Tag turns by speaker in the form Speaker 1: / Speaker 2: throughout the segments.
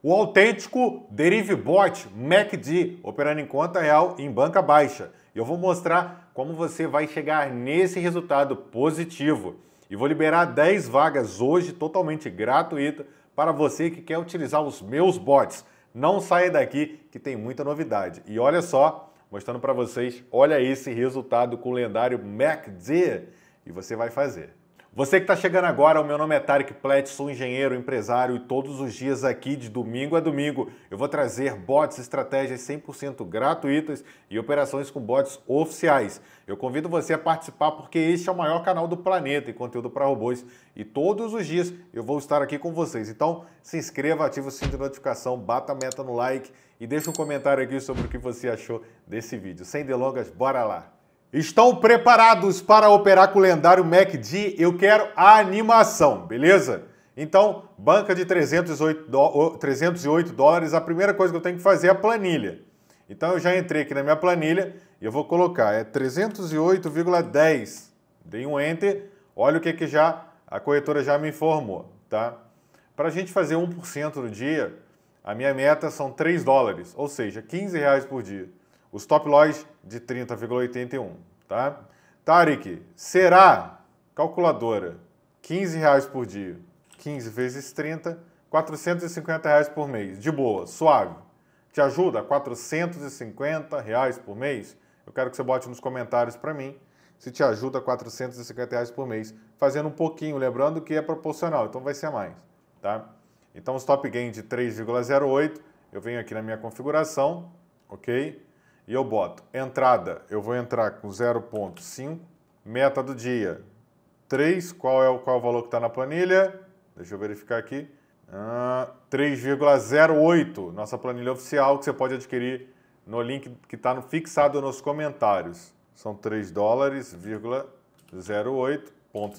Speaker 1: O autêntico Derivbot MACD, operando em conta real em banca baixa. E eu vou mostrar como você vai chegar nesse resultado positivo. E vou liberar 10 vagas hoje totalmente gratuita para você que quer utilizar os meus bots. Não saia daqui que tem muita novidade. E olha só, mostrando para vocês, olha esse resultado com o lendário MACD e você vai fazer. Você que está chegando agora, o meu nome é Tarek Plet, sou engenheiro, empresário e todos os dias aqui, de domingo a domingo, eu vou trazer bots, estratégias 100% gratuitas e operações com bots oficiais. Eu convido você a participar porque este é o maior canal do planeta em conteúdo para robôs e todos os dias eu vou estar aqui com vocês. Então se inscreva, ative o sininho de notificação, bata a meta no like e deixa um comentário aqui sobre o que você achou desse vídeo. Sem delongas, bora lá! Estão preparados para operar com o lendário MACD? Eu quero a animação, beleza? Então, banca de 308, 308 dólares, a primeira coisa que eu tenho que fazer é a planilha. Então, eu já entrei aqui na minha planilha e eu vou colocar, é 308,10. Dei um Enter, olha o que, que já a corretora já me informou, tá? Para a gente fazer 1% no dia, a minha meta são 3 dólares, ou seja, 15 reais por dia. Os top loss de 30,81, tá? Tarek, será? Calculadora, 15 reais por dia. 15 vezes 30, 450 reais por mês. De boa, suave. Te ajuda? 450 reais por mês? Eu quero que você bote nos comentários para mim se te ajuda 450 reais por mês, fazendo um pouquinho, lembrando que é proporcional, então vai ser mais, tá? Então, stop gain de 3,08, eu venho aqui na minha configuração, ok? e eu boto entrada, eu vou entrar com 0.5, meta do dia, 3, qual é o, qual é o valor que está na planilha? Deixa eu verificar aqui. Ah, 3,08, nossa planilha oficial que você pode adquirir no link que está fixado nos comentários. São 3 dólares, ponto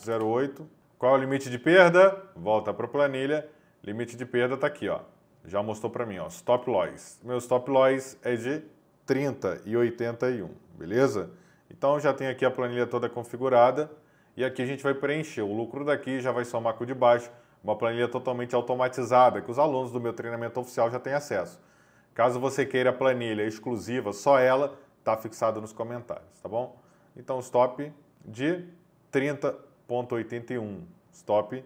Speaker 1: Qual é o limite de perda? Volta para a planilha. Limite de perda está aqui, ó. Já mostrou para mim, ó. Stop loss. Meu stop loss é de 30 e 81, beleza? Então já tenho aqui a planilha toda configurada e aqui a gente vai preencher. O lucro daqui já vai somar com o de baixo, uma planilha totalmente automatizada que os alunos do meu treinamento oficial já têm acesso. Caso você queira a planilha exclusiva, só ela, está fixada nos comentários, tá bom? Então stop de 30.81, stop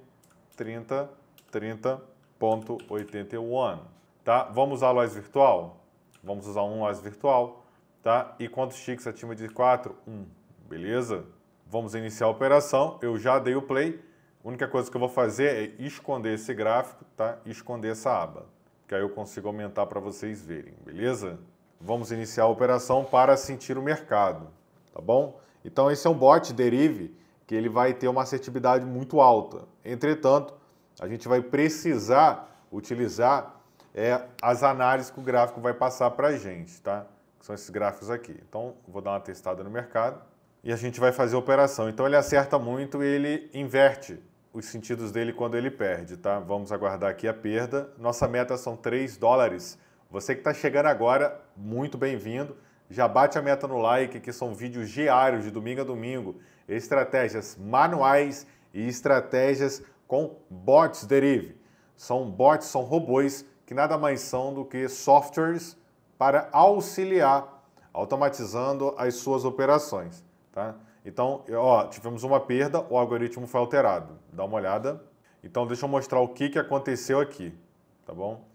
Speaker 1: 30 30.81, tá? Vamos a loja virtual? vamos usar um OS virtual, tá? E quantos ticks é acima de 4? 1, um. beleza? Vamos iniciar a operação, eu já dei o play, a única coisa que eu vou fazer é esconder esse gráfico, tá? Esconder essa aba, que aí eu consigo aumentar para vocês verem, beleza? Vamos iniciar a operação para sentir o mercado, tá bom? Então esse é um bot derive que ele vai ter uma assertividade muito alta. Entretanto, a gente vai precisar utilizar é as análises que o gráfico vai passar para a gente, tá? são esses gráficos aqui. Então, vou dar uma testada no mercado e a gente vai fazer a operação. Então, ele acerta muito ele inverte os sentidos dele quando ele perde, tá? Vamos aguardar aqui a perda. Nossa meta são 3 dólares. Você que está chegando agora, muito bem-vindo. Já bate a meta no like, que são vídeos diários, de domingo a domingo, estratégias manuais e estratégias com bots derive. São bots, são robôs que nada mais são do que softwares para auxiliar, automatizando as suas operações. Tá? Então, ó, tivemos uma perda, o algoritmo foi alterado. Dá uma olhada. Então, deixa eu mostrar o que, que aconteceu aqui, tá bom?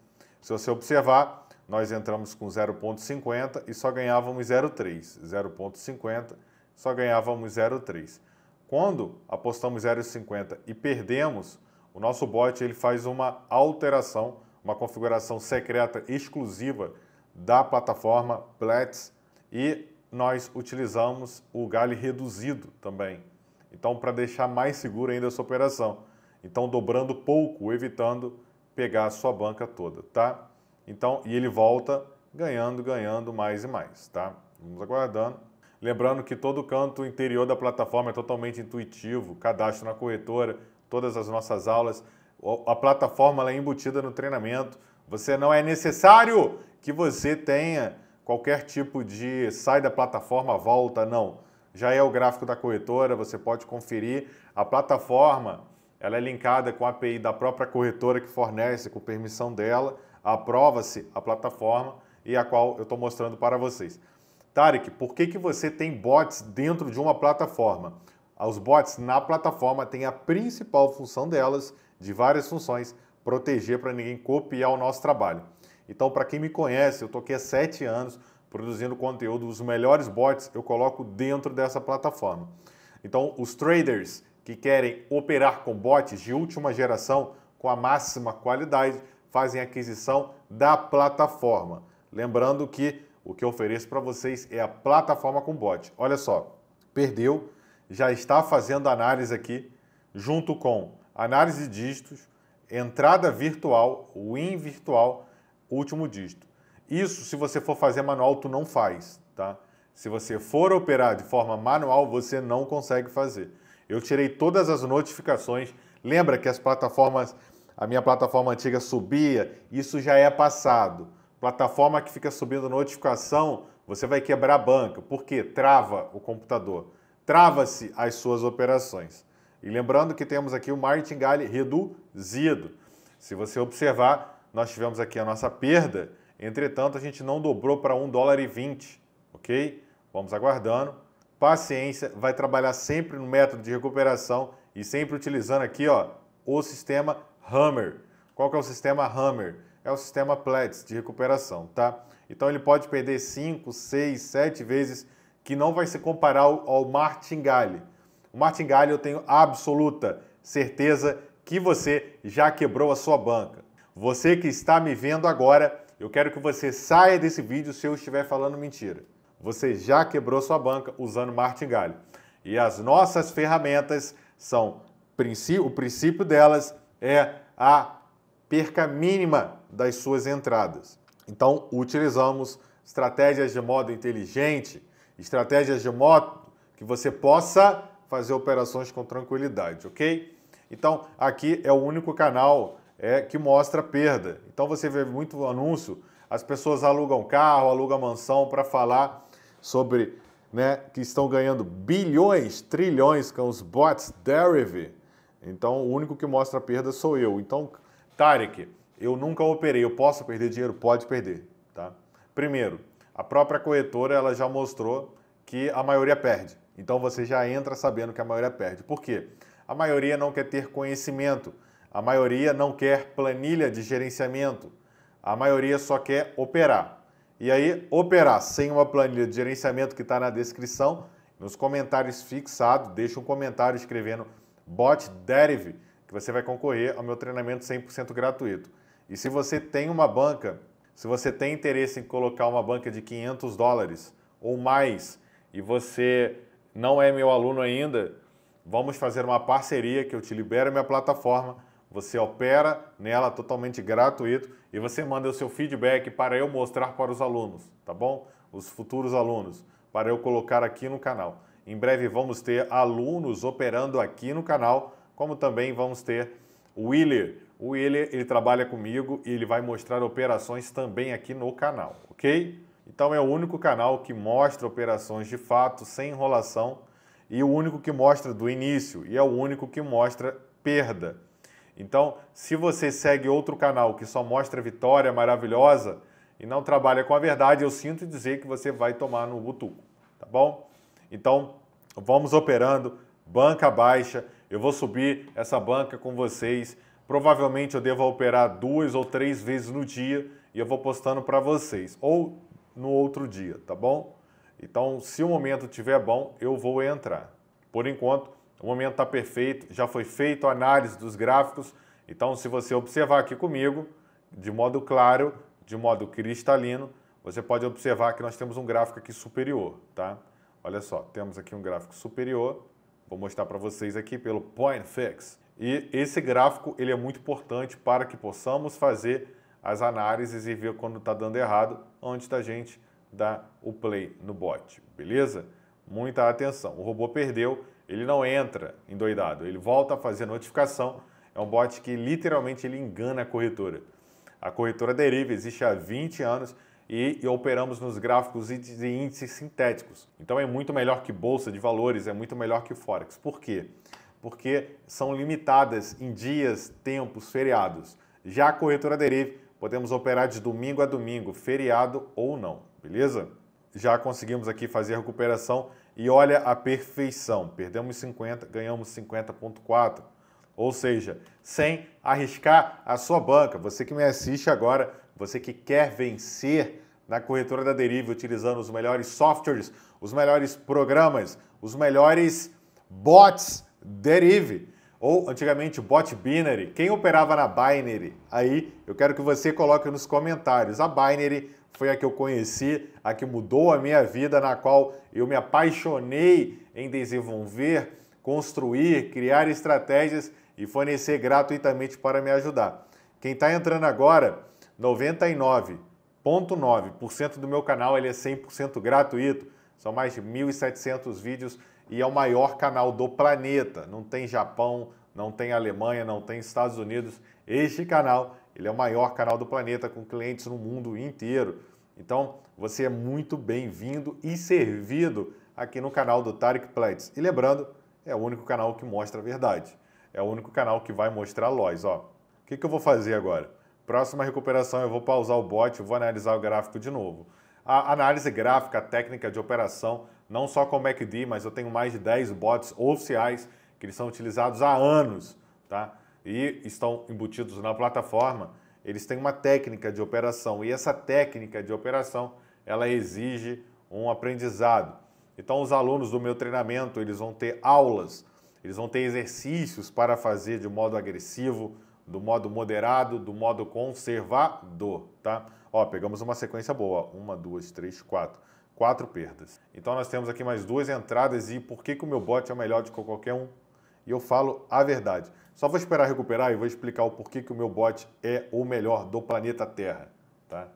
Speaker 1: Se você observar, nós entramos com 0,50 e só ganhávamos 0,3. 0,50, só ganhávamos 0,3. Quando apostamos 0,50 e perdemos, o nosso bot ele faz uma alteração uma configuração secreta exclusiva da plataforma Platts e nós utilizamos o galho reduzido também. Então, para deixar mais segura ainda essa operação. Então, dobrando pouco, evitando pegar a sua banca toda, tá? Então, e ele volta ganhando, ganhando mais e mais, tá? Vamos aguardando. Lembrando que todo o canto interior da plataforma é totalmente intuitivo, cadastro na corretora, todas as nossas aulas a plataforma é embutida no treinamento. Você não é necessário que você tenha qualquer tipo de sai da plataforma, volta, não. Já é o gráfico da corretora, você pode conferir. A plataforma ela é linkada com a API da própria corretora que fornece com permissão dela, aprova-se a plataforma e a qual eu estou mostrando para vocês. Tarek, por que, que você tem bots dentro de uma plataforma? Os bots na plataforma têm a principal função delas, de várias funções, proteger para ninguém copiar o nosso trabalho. Então, para quem me conhece, eu estou aqui há sete anos produzindo conteúdo, os melhores bots eu coloco dentro dessa plataforma. Então, os traders que querem operar com bots de última geração com a máxima qualidade fazem aquisição da plataforma. Lembrando que o que eu ofereço para vocês é a plataforma com bot. Olha só, perdeu, já está fazendo análise aqui junto com análise de dígitos, entrada virtual, win virtual, último dígito. Isso, se você for fazer manual, tu não faz, tá? Se você for operar de forma manual, você não consegue fazer. Eu tirei todas as notificações. Lembra que as plataformas, a minha plataforma antiga subia, isso já é passado. Plataforma que fica subindo notificação, você vai quebrar a banca, porque trava o computador, trava-se as suas operações. E lembrando que temos aqui o martingale reduzido. Se você observar, nós tivemos aqui a nossa perda, entretanto a gente não dobrou para 1 dólar e 20, ok? Vamos aguardando. Paciência, vai trabalhar sempre no método de recuperação e sempre utilizando aqui ó, o sistema Hammer. Qual que é o sistema Hammer? É o sistema Platts de recuperação, tá? Então ele pode perder 5, 6, 7 vezes, que não vai se comparar ao, ao martingale. O martingalho eu tenho absoluta certeza que você já quebrou a sua banca. Você que está me vendo agora, eu quero que você saia desse vídeo se eu estiver falando mentira. Você já quebrou sua banca usando martingalho. E as nossas ferramentas são o princípio delas é a perca mínima das suas entradas. Então, utilizamos estratégias de modo inteligente, estratégias de modo que você possa fazer operações com tranquilidade, ok? Então, aqui é o único canal é, que mostra perda. Então, você vê muito anúncio, as pessoas alugam carro, alugam mansão para falar sobre né, que estão ganhando bilhões, trilhões com os bots Derive. Então, o único que mostra perda sou eu. Então, Tarek, eu nunca operei, eu posso perder dinheiro? Pode perder, tá? Primeiro, a própria corretora ela já mostrou que a maioria perde. Então você já entra sabendo que a maioria perde. Por quê? A maioria não quer ter conhecimento, a maioria não quer planilha de gerenciamento, a maioria só quer operar. E aí, operar sem uma planilha de gerenciamento que está na descrição, nos comentários fixado, deixa um comentário escrevendo bot derive, que você vai concorrer ao meu treinamento 100% gratuito. E se você tem uma banca, se você tem interesse em colocar uma banca de 500 dólares ou mais e você não é meu aluno ainda, vamos fazer uma parceria que eu te libero a minha plataforma, você opera nela totalmente gratuito e você manda o seu feedback para eu mostrar para os alunos, tá bom? Os futuros alunos, para eu colocar aqui no canal. Em breve vamos ter alunos operando aqui no canal, como também vamos ter o Willer. O Willer, ele trabalha comigo e ele vai mostrar operações também aqui no canal, ok? Então é o único canal que mostra operações de fato sem enrolação e o único que mostra do início e é o único que mostra perda. Então, se você segue outro canal que só mostra vitória maravilhosa e não trabalha com a verdade, eu sinto dizer que você vai tomar no butuco, tá bom? Então, vamos operando, banca baixa, eu vou subir essa banca com vocês. Provavelmente eu devo operar duas ou três vezes no dia e eu vou postando para vocês. Ou no outro dia, tá bom? Então, se o momento estiver bom, eu vou entrar. Por enquanto, o momento está perfeito, já foi feito a análise dos gráficos. Então, se você observar aqui comigo, de modo claro, de modo cristalino, você pode observar que nós temos um gráfico aqui superior, tá? Olha só, temos aqui um gráfico superior. Vou mostrar para vocês aqui pelo Point Fix. E esse gráfico ele é muito importante para que possamos fazer as análises e ver quando está dando errado onde a gente dá o play no bot, beleza? Muita atenção. O robô perdeu, ele não entra endoidado, ele volta a fazer notificação. É um bot que literalmente ele engana a corretora. A corretora deriva existe há 20 anos e, e operamos nos gráficos e índices sintéticos. Então é muito melhor que bolsa de valores, é muito melhor que forex. Por quê? Porque são limitadas em dias, tempos, feriados. Já a corretora deriva Podemos operar de domingo a domingo, feriado ou não, beleza? Já conseguimos aqui fazer a recuperação e olha a perfeição. Perdemos 50, ganhamos 50.4. Ou seja, sem arriscar a sua banca. Você que me assiste agora, você que quer vencer na corretora da deriva utilizando os melhores softwares, os melhores programas, os melhores bots derive ou antigamente bot binary, quem operava na binary? Aí eu quero que você coloque nos comentários. A binary foi a que eu conheci, a que mudou a minha vida, na qual eu me apaixonei em desenvolver, construir, criar estratégias e fornecer gratuitamente para me ajudar. Quem está entrando agora, 99,9% do meu canal ele é 100% gratuito. São mais de 1.700 vídeos e é o maior canal do planeta. Não tem Japão, não tem Alemanha, não tem Estados Unidos. Este canal, ele é o maior canal do planeta com clientes no mundo inteiro. Então, você é muito bem-vindo e servido aqui no canal do Tarek Plants. E lembrando, é o único canal que mostra a verdade. É o único canal que vai mostrar lojas, ó. O que, que eu vou fazer agora? Próxima recuperação, eu vou pausar o bot, vou analisar o gráfico de novo. A análise gráfica, técnica de operação, não só com o MACD, mas eu tenho mais de 10 bots oficiais que eles são utilizados há anos, tá? E estão embutidos na plataforma. Eles têm uma técnica de operação e essa técnica de operação, ela exige um aprendizado. Então os alunos do meu treinamento, eles vão ter aulas, eles vão ter exercícios para fazer de modo agressivo, do modo moderado, do modo conservador, tá? Ó, pegamos uma sequência boa, uma, duas, três, quatro quatro perdas. Então nós temos aqui mais duas entradas e por que, que o meu bot é melhor do que qualquer um? E eu falo a verdade. Só vou esperar recuperar e vou explicar o porquê que o meu bot é o melhor do planeta Terra. Tá?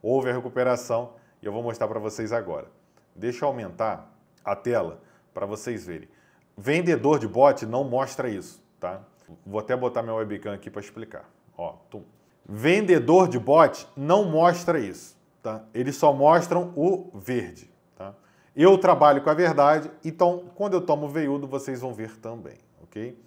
Speaker 1: Houve a recuperação e eu vou mostrar para vocês agora. Deixa eu aumentar a tela para vocês verem. Vendedor de bot não mostra isso, tá? Vou até botar minha webcam aqui para explicar. Ó, tum. Vendedor de bot não mostra isso. Tá? Eles só mostram o verde. Tá? Eu trabalho com a verdade, então quando eu tomo veiudo, vocês vão ver também, ok?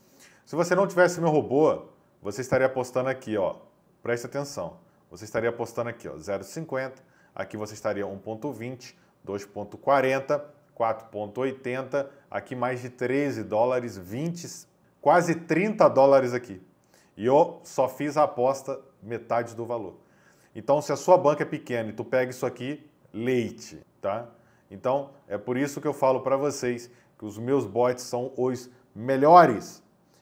Speaker 1: Se você não tivesse meu robô, você estaria apostando aqui, ó. Preste atenção. Você estaria apostando aqui, ó, 0,50. Aqui você estaria 1,20, 2,40, 4,80. Aqui mais de 13 dólares, 20, quase 30 dólares aqui. E eu só fiz a aposta metade do valor. Então, se a sua banca é pequena e tu pega isso aqui, leite, tá? Então, é por isso que eu falo para vocês que os meus bots são os melhores.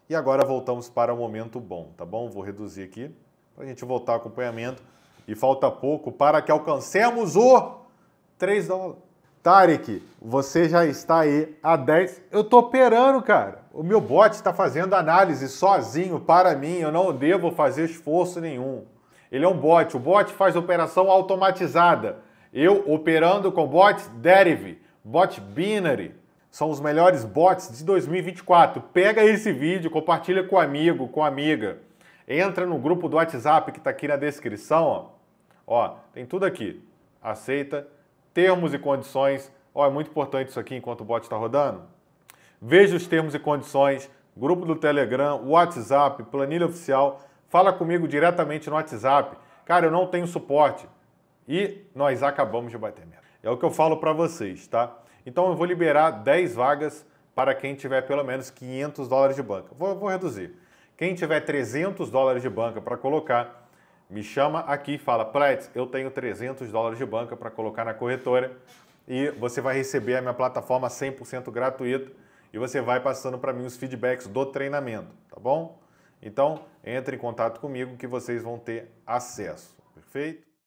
Speaker 1: E agora voltamos para o momento bom, tá bom? Vou reduzir aqui para a gente voltar ao acompanhamento. E falta pouco para que alcancemos o 3 dólares. Tarek, você já está aí a 10. Eu tô operando, cara. O meu bot está fazendo análise sozinho para mim. Eu não devo fazer esforço nenhum. Ele é um bot. O bot faz operação automatizada. Eu operando com bots Derive, bot Binary. São os melhores bots de 2024. Pega esse vídeo, compartilha com amigo, com amiga. Entra no grupo do WhatsApp que está aqui na descrição. Ó. ó, tem tudo aqui. Aceita, termos e condições. Ó, é muito importante isso aqui enquanto o bot está rodando. Veja os termos e condições, grupo do Telegram, WhatsApp, planilha oficial fala comigo diretamente no WhatsApp. Cara, eu não tenho suporte. E nós acabamos de bater meta. É o que eu falo para vocês, tá? Então eu vou liberar 10 vagas para quem tiver pelo menos 500 dólares de banca. Vou, vou reduzir. Quem tiver 300 dólares de banca para colocar, me chama aqui e fala, Prats, eu tenho 300 dólares de banca para colocar na corretora e você vai receber a minha plataforma 100% gratuita e você vai passando para mim os feedbacks do treinamento, tá bom? Então, entre em contato comigo que vocês vão ter acesso. Perfeito?